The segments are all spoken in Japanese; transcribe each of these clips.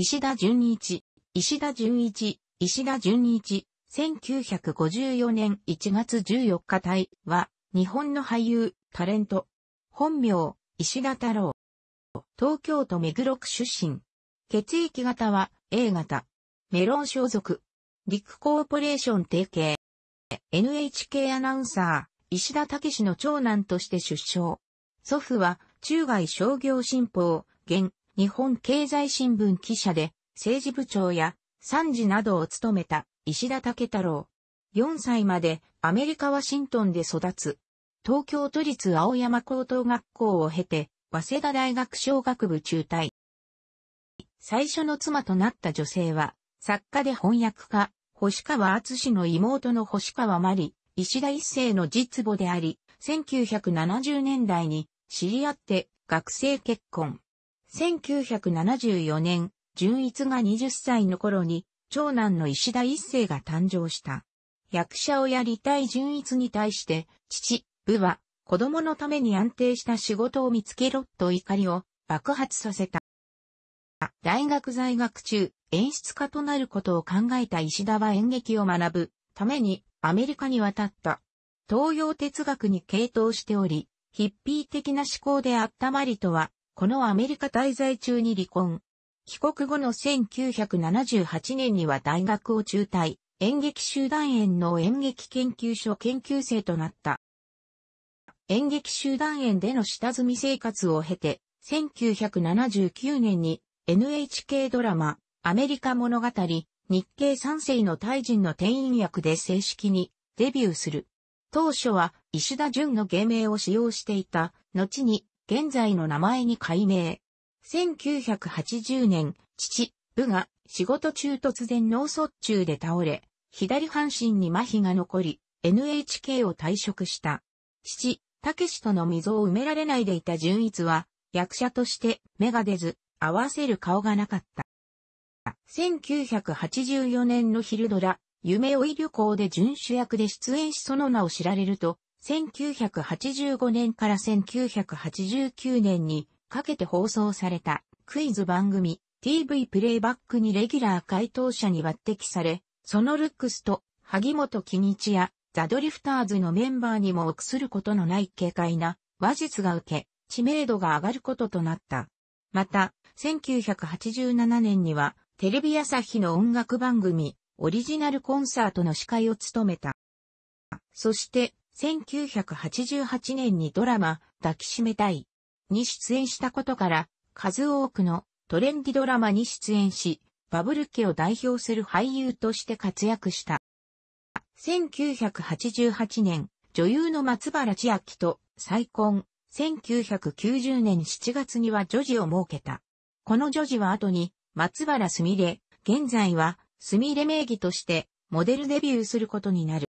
石田純一、石田純一、石田純一、1954年1月14日隊は、日本の俳優、タレント。本名、石田太郎。東京都目黒区出身。血液型は A 型。メロン所属。陸コーポレーション提携。NHK アナウンサー、石田武の長男として出生。祖父は、中外商業新報、現、日本経済新聞記者で、政治部長や参事などを務めた石田武太郎。4歳までアメリカワシントンで育つ。東京都立青山高等学校を経て、早稲田大学小学部中退。最初の妻となった女性は、作家で翻訳家、星川敦の妹の星川まり、石田一世の実母であり、1970年代に知り合って学生結婚。1974年、純一が20歳の頃に、長男の石田一世が誕生した。役者をやりたい純一に対して、父、部は、子供のために安定した仕事を見つけろと怒りを爆発させた。大学在学中、演出家となることを考えた石田は演劇を学ぶためにアメリカに渡った。東洋哲学に傾倒しており、ヒッピー的な思考であったまりとはこのアメリカ滞在中に離婚。帰国後の1978年には大学を中退、演劇集団園の演劇研究所研究生となった。演劇集団園での下積み生活を経て、1979年に NHK ドラマ、アメリカ物語、日系三世の大イ人の店員役で正式にデビューする。当初は石田純の芸名を使用していた、後に現在の名前に改名。1980年、父、部が仕事中突然脳卒中で倒れ、左半身に麻痺が残り、NHK を退職した。父、けしとの溝を埋められないでいた純一は、役者として目が出ず、合わせる顔がなかった。1984年の昼ドラ、夢追い旅行で準主役で出演しその名を知られると、1985年から1989年にかけて放送されたクイズ番組 TV プレイバックにレギュラー回答者に抜擢され、そのルックスと萩本欽一やザ・ドリフターズのメンバーにも臆することのない軽快な話術が受け、知名度が上がることとなった。また、1987年にはテレビ朝日の音楽番組オリジナルコンサートの司会を務めた。そして、1988年にドラマ、抱きしめたいに出演したことから、数多くのトレンディドラマに出演し、バブル家を代表する俳優として活躍した。1988年、女優の松原千秋と再婚。1990年7月には女児を設けた。この女児は後に、松原すみれ、現在は、すみれ名義として、モデルデビューすることになる。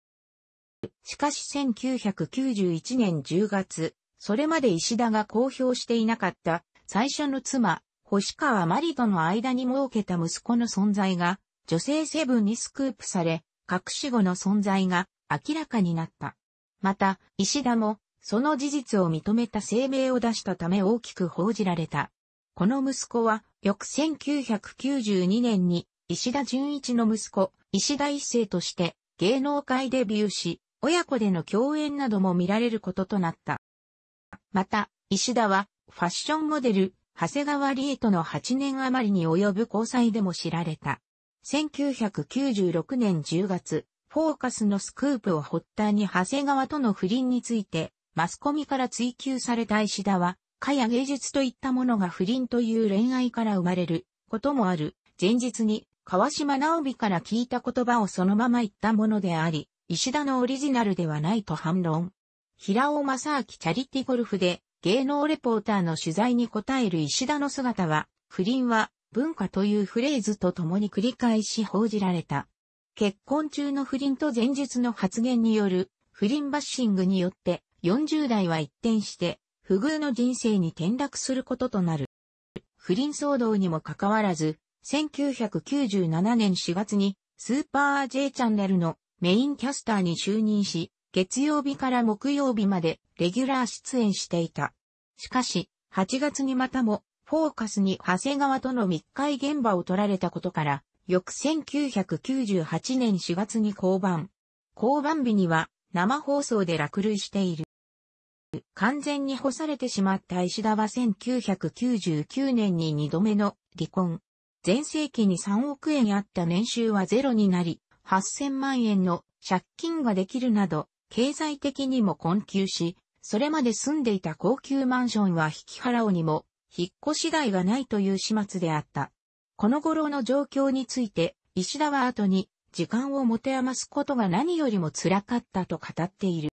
しかし1991年10月、それまで石田が公表していなかった最初の妻、星川マリとの間に設けた息子の存在が、女性セブンにスクープされ、隠し子の存在が明らかになった。また、石田も、その事実を認めた声明を出したため大きく報じられた。この息子は、翌1992年に、石田純一の息子、石田一世として、芸能界デビューし、親子での共演なども見られることとなった。また、石田は、ファッションモデル、長谷川理恵との8年余りに及ぶ交際でも知られた。1996年10月、フォーカスのスクープを発端に長谷川との不倫について、マスコミから追求された石田は、かや芸術といったものが不倫という恋愛から生まれることもある。前日に川島直美から聞いた言葉をそのまま言ったものであり、石田のオリジナルではないと反論。平尾正明チャリティゴルフで芸能レポーターの取材に答える石田の姿は、不倫は文化というフレーズと共に繰り返し報じられた。結婚中の不倫と前述の発言による不倫バッシングによって40代は一転して不遇の人生に転落することとなる。不倫騒動にもかかわらず、1997年4月にスーパー J チャンネルのメインキャスターに就任し、月曜日から木曜日までレギュラー出演していた。しかし、8月にまたも、フォーカスに長谷川との密会現場を取られたことから、翌1998年4月に降板。降板日には生放送で落類している。完全に干されてしまった石田は1999年に2度目の離婚。前世紀に3億円あった年収はゼロになり、8000万円の借金ができるなど、経済的にも困窮し、それまで住んでいた高級マンションは引き払うにも、引っ越し代がないという始末であった。この頃の状況について、石田は後に、時間を持て余すことが何よりも辛かったと語っている。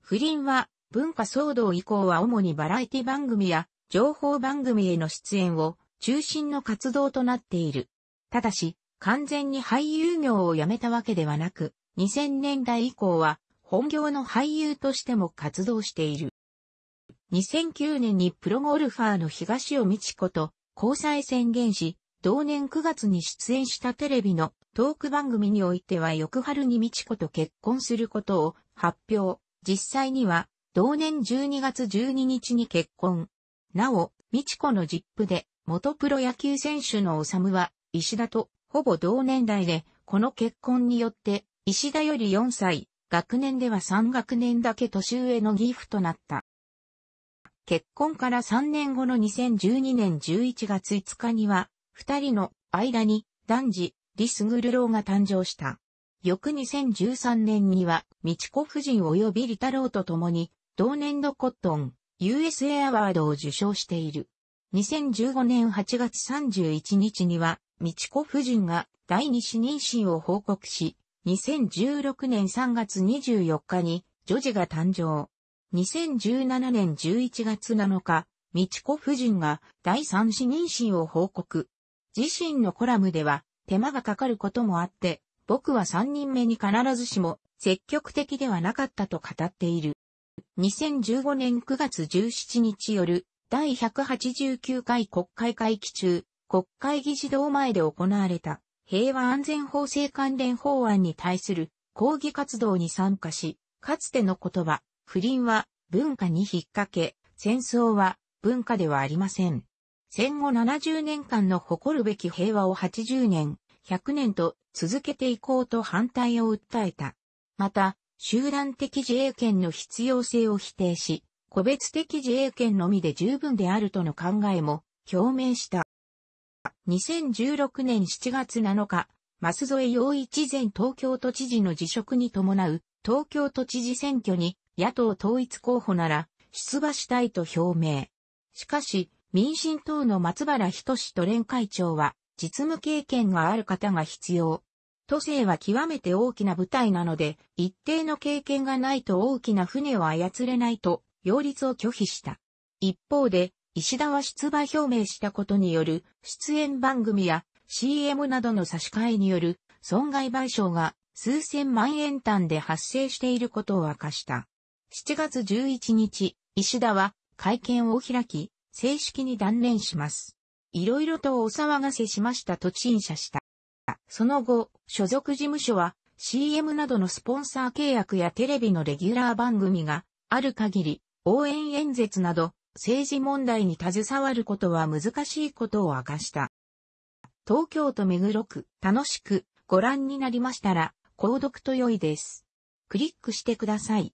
不倫は、文化騒動以降は主にバラエティ番組や情報番組への出演を中心の活動となっている。ただし、完全に俳優業を辞めたわけではなく、2000年代以降は本業の俳優としても活動している。2009年にプロゴルファーの東尾道子と交際宣言し、同年9月に出演したテレビのトーク番組においては翌春に道子と結婚することを発表。実際には同年12月12日に結婚。なお、道子のジップで元プロ野球選手のむは石田とほぼ同年代で、この結婚によって、石田より4歳、学年では3学年だけ年上の義父となった。結婚から3年後の2012年11月5日には、二人の間に男児、リスグルローが誕生した。翌2013年には、美智子夫人及びリタローと共に、同年度コットン、USA アワードを受賞している。2015年8月31日には、美智子夫人が第二子妊娠を報告し、2016年3月24日に女児が誕生。2017年11月7日、美智子夫人が第三子妊娠を報告。自身のコラムでは手間がかかることもあって、僕は3人目に必ずしも積極的ではなかったと語っている。2015年9月17日夜、第189回国会会期中、国会議事堂前で行われた平和安全法制関連法案に対する抗議活動に参加し、かつての言葉、不倫は文化に引っ掛け、戦争は文化ではありません。戦後70年間の誇るべき平和を80年、100年と続けていこうと反対を訴えた。また、集団的自衛権の必要性を否定し、個別的自衛権のみで十分であるとの考えも表明した。2016年7月7日、舛添洋一前東京都知事の辞職に伴う東京都知事選挙に野党統一候補なら出馬したいと表明。しかし、民進党の松原仁志都連会長は実務経験がある方が必要。都政は極めて大きな舞台なので、一定の経験がないと大きな船を操れないと、擁立を拒否した。一方で、石田は出馬表明したことによる出演番組や CM などの差し替えによる損害賠償が数千万円単で発生していることを明かした。7月11日、石田は会見を開き、正式に断念します。いろいろとお騒がせしましたと陳謝した。その後、所属事務所は CM などのスポンサー契約やテレビのレギュラー番組がある限り、応援演説など政治問題に携わることは難しいことを明かした。東京都目黒区、楽しくご覧になりましたら、購読と良いです。クリックしてください。